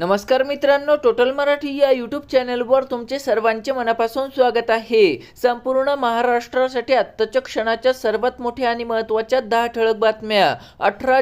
नमस्कार मित्रांनो टोटल मराठी या यूट्यूब चॅनलवर तुमचे सर्वांचे मनापासून स्वागत आहे संपूर्ण महाराष्ट्रासाठी आत्ताच्या क्षणाच्या सर्वात मोठ्या आणि महत्वाच्या दहा ठळक बातम्या अठरा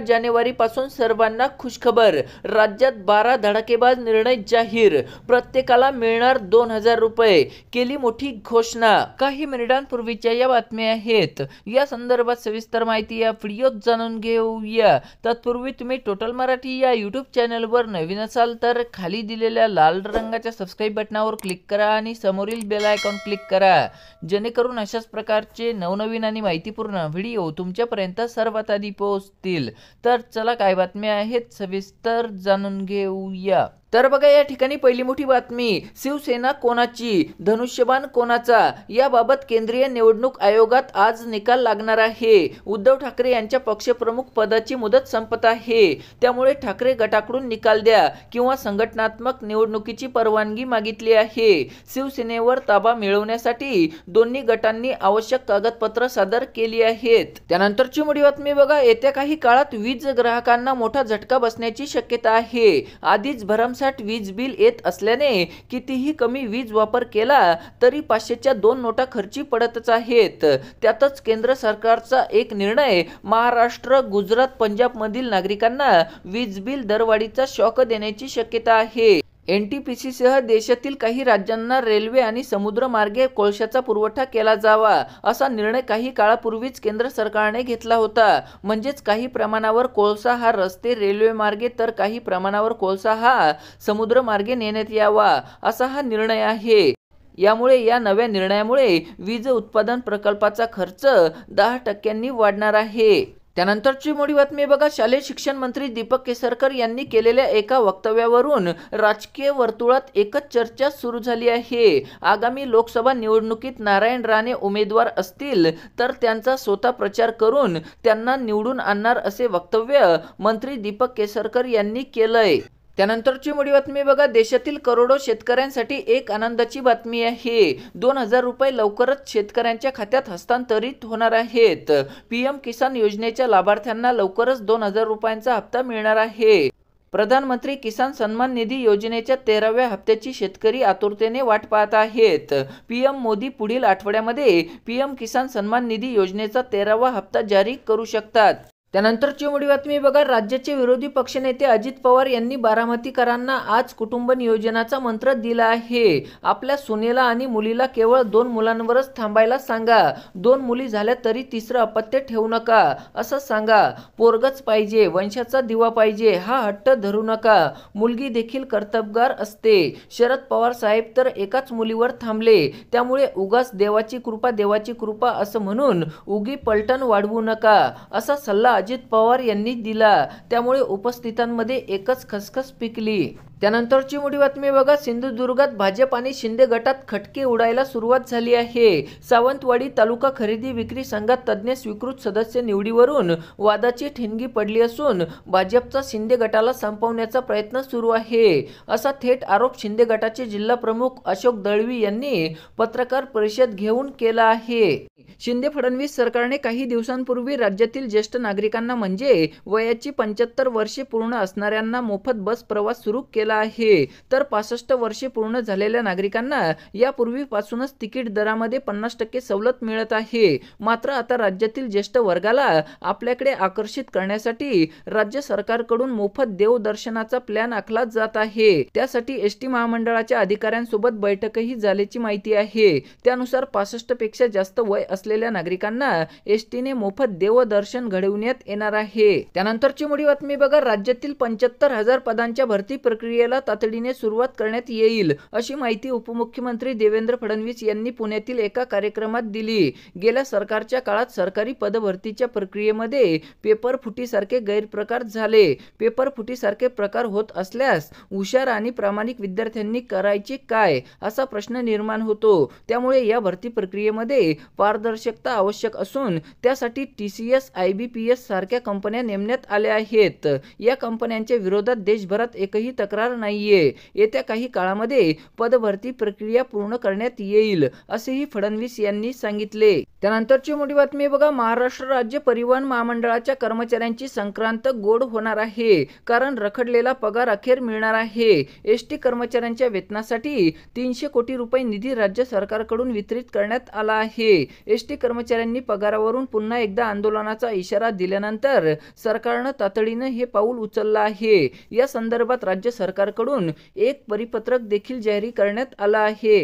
पासून सर्वांना खुशखबर राज्यात बारा धडाकेबाज निर्णय जाहीर प्रत्येकाला मिळणार दोन हजार रुपये केली मोठी घोषणा काही मिनिटांपूर्वीच्या या बातम्या आहेत या संदर्भात सविस्तर माहिती या व्हिडिओ जाणून घेऊया तत्पूर्वी तुम्ही टोटल मराठी या यूट्यूब चॅनलवर नवीन असाल तर खाली दिलेल्या लाल रंगाच्या सबस्क्राईब बटनावर क्लिक करा आणि समोरील बेल आयकॉन क्लिक करा जेणेकरून अशाच प्रकारचे नवनवीन आणि माहितीपूर्ण व्हिडिओ तुमच्यापर्यंत सर्वात आधी पोहोचतील तर चला काय बातम्या आहेत सविस्तर जाणून घेऊया तर बघा या ठिकाणी पहिली मोठी बातमी शिवसेना कोणाची धनुष्यबाण कोणाचा याबाबत केंद्रीय निवडणूक आयोगात आज निकाल लागणार आहे उद्धव ठाकरे यांच्या पक्षप्रमुख पदाची मुदत संपत आहे त्यामुळे ठाकरे गटाकडून निकाल द्या किंवा संघटनात्मक निवडणुकीची परवानगी मागितली आहे शिवसेनेवर ताबा मिळवण्यासाठी दोन्ही गटांनी आवश्यक कागदपत्र सादर केली आहेत त्यानंतरची मोठी बातमी बघा येत्या काही काळात वीज ग्राहकांना मोठा झटका बसण्याची शक्यता आहे आधीच भरम माणसात वीज बिल येत असल्याने कितीही कमी वीज वापर केला तरी पाचशेच्या दोन नोटा खर्ची पडतच आहेत त्यातच केंद्र सरकारचा एक निर्णय महाराष्ट्र गुजरात पंजाब मधील नागरिकांना वीज बिल दरवाढीचा शॉक देण्याची शक्यता आहे एन टी पी सीसह देशातील काही राज्यांना रेल्वे आणि समुद्रमार्गे कोळशाचा पुरवठा केला जावा असा निर्णय काही काळापूर्वीच केंद्र सरकारने घेतला होता म्हणजेच काही प्रमाणावर कोळसा हा रस्ते रेल्वेमार्गे तर काही प्रमाणावर कोळसा हा समुद्रमार्गे नेण्यात यावा असा हा निर्णय आहे यामुळे या नव्या निर्णयामुळे वीज उत्पादन प्रकल्पाचा खर्च दहा टक्क्यांनी वाढणार आहे त्यानंतरची मोडी बातमी बघा शालेय शिक्षण मंत्री दीपक केसरकर यांनी केलेल्या एका वक्तव्यावरून राजकीय वर्तुळात एकच चर्चा सुरू झाली आहे आगामी लोकसभा निवडणुकीत नारायण राणे उमेदवार असतील तर त्यांचा स्वतः प्रचार करून त्यांना निवडून आणणार असे वक्तव्य मंत्री दीपक केसरकर यांनी केलंय त्यानंतरची मोठी बातमी बघा देशातील करोडो शेतकऱ्यांसाठी एक आनंदाची बातमी आहे दोन हजार रुपये लवकरच शेतकऱ्यांच्या खात्यात हस्तांतरित होणार आहेत पीएम किसान योजनेच्या लाभार्थ्यांना लवकरच दोन हजार रुपयांचा हप्ता मिळणार आहे प्रधानमंत्री किसान सन्मान निधी योजनेच्या तेराव्या हप्त्याची शेतकरी आतुरतेने वाट पाहत आहेत पीएम मोदी पुढील आठवड्यामध्ये पीएम किसान सन्मान निधी योजनेचा तेरावा हप्ता जारी करू शकतात त्यानंतरची मोठी बातमी बघा राज्याचे विरोधी पक्षनेते अजित पवार यांनी बारामतीकरांना आज कुटुंब नियोजनाचा मंत्र दिला आहे आपल्या सुनेला आणि मुलीला केवळ दोन मुलांवरच थांबायला सांगा दोन मुली झाल्या तरी तिसरं अपत्य ठेवू नका असं सांगा पोरगच पाहिजे वंशाचा दिवा पाहिजे हा हट्ट धरू नका मुलगी देखील कर्तबगार असते शरद पवार साहेब तर एकाच मुलीवर थांबले त्यामुळे उगाच देवाची कृपा देवाची कृपा असं म्हणून उगी पलटण वाढवू नका असा सल्ला अजित पवार यांनी दिला त्यामुळे उपस्थितांमध्ये एकच खसखस पिकली त्यानंतरची मोठी बातमी बघा सिंधुदुर्गात भाजप आणि शिंदे गटात खटके उडायला सुरुवात झाली आहे सावंतवाडी तालुका खरेदी विक्री संघात तज्ज्ञ स्वीकृत सदस्य निवडीवरून वादाची ठिणगी पडली असून भाजपचा शिंदे गटाला संपवण्याचा प्रयत्न सुरू आहे असा थेट आरोप शिंदे गटाचे जिल्हा प्रमुख अशोक दळवी यांनी पत्रकार परिषद घेऊन केला आहे शिंदे फडणवीस सरकारने काही दिवसांपूर्वी राज्यातील ज्येष्ठ नागरिकांना म्हणजे वयाची पंच्याहत्तर वर्षे पूर्ण असणाऱ्यांना मोफत बस प्रवास सुरू केला आहे तर पासष्ट वर्षे पूर्ण झालेल्या नागरिकांना यापूर्वीपासूनच तिकीट दरामध्ये पन्नास टक्के सवलत मिळत आहे मात्र आता राज्यातील ज्येष्ठ वर्गाला आपल्याकडे आकर्षित करण्यासाठी राज्य सरकारकडून मोफत देवदर्शनाचा प्लॅन आखला जात आहे त्यासाठी एस टी महामंडळाच्या अधिकाऱ्यांसोबत बैठकही झाल्याची माहिती आहे त्यानुसार पासष्ट पेक्षा जास्त वय असलेल्या नागरिकांना एसटीने मोफत देवदर्शन घडविण्यात येणार आहे त्यानंतरची मोठी बातमी बघा राज्यातील पंच्याहत्तर हजार पदांच्या भरती प्रक्रिया प्रक्रियेला तातडीने सुरुवात करण्यात येईल अशी माहिती उपमुख्यमंत्री देवेंद्र फडणवीस यांनी पुण्यातील एका कार्यक्रमात दिली गेल्या सरकारच्या काळात सरकारी पदभरतीच्या प्रक्रियेमध्ये पेपर फुटीसारखे गैरप्रकार झाले पेपर सारखे प्रकार होत असल्यास हुशार आणि प्रामाणिक विद्यार्थ्यांनी करायचे काय असा प्रश्न निर्माण होतो त्यामुळे या भरती प्रक्रियेमध्ये पारदर्शकता आवश्यक असून त्यासाठी T C S I B P S सारख्या कंपन्या नेमण्यात आल्या आहेत या कंपन्यांच्या विरोधात देशभरात एकही तक्रार होणार नाहीये येत्या काही काळामध्ये पदभरती प्रक्रिया पूर्ण करण्यात येईल असेही फडणवीस यांनी सांगितले त्यानंतरची मोठी बातमी बघा महाराष्ट्र राज्य परिवहन महामंडळाच्या कर्मचाऱ्यांची संक्रांत गोड होणार आहे कारण रखडलेला पगार अखेर मिळणार आहे एस कर्मचाऱ्यांच्या वेतनासाठी तीनशे कोटी रुपये निधी राज्य सरकारकडून वितरित करण्यात आला आहे एस टी कर्मचाऱ्यांनी पगारावरून पुन्हा एकदा आंदोलनाचा इशारा दिल्यानंतर सरकारनं तातडीनं हे पाऊल उचललं आहे या संदर्भात राज्य सरकार सरकारकडून एक परिपत्रक देखील जाहीर करण्यात आला आहे